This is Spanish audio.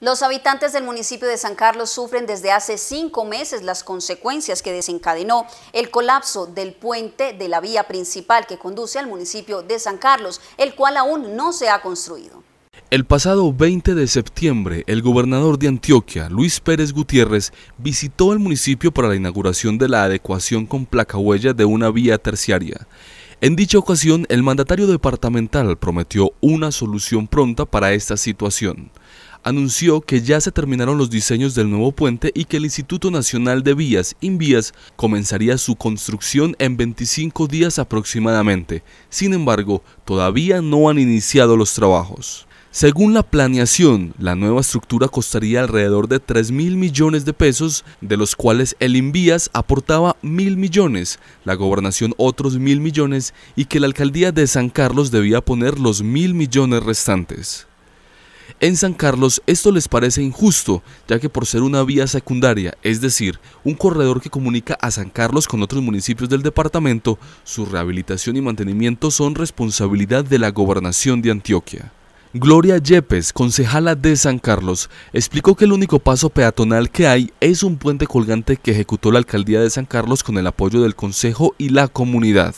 Los habitantes del municipio de San Carlos sufren desde hace cinco meses las consecuencias que desencadenó el colapso del puente de la vía principal que conduce al municipio de San Carlos, el cual aún no se ha construido. El pasado 20 de septiembre, el gobernador de Antioquia, Luis Pérez Gutiérrez, visitó el municipio para la inauguración de la adecuación con placa huella de una vía terciaria. En dicha ocasión, el mandatario departamental prometió una solución pronta para esta situación. Anunció que ya se terminaron los diseños del nuevo puente y que el Instituto Nacional de Vías, Invías, comenzaría su construcción en 25 días aproximadamente. Sin embargo, todavía no han iniciado los trabajos. Según la planeación, la nueva estructura costaría alrededor de 3 mil millones de pesos, de los cuales el Invías aportaba mil millones, la gobernación otros mil millones y que la alcaldía de San Carlos debía poner los mil millones restantes. En San Carlos esto les parece injusto, ya que por ser una vía secundaria, es decir, un corredor que comunica a San Carlos con otros municipios del departamento, su rehabilitación y mantenimiento son responsabilidad de la gobernación de Antioquia. Gloria Yepes, concejala de San Carlos, explicó que el único paso peatonal que hay es un puente colgante que ejecutó la alcaldía de San Carlos con el apoyo del Consejo y la comunidad.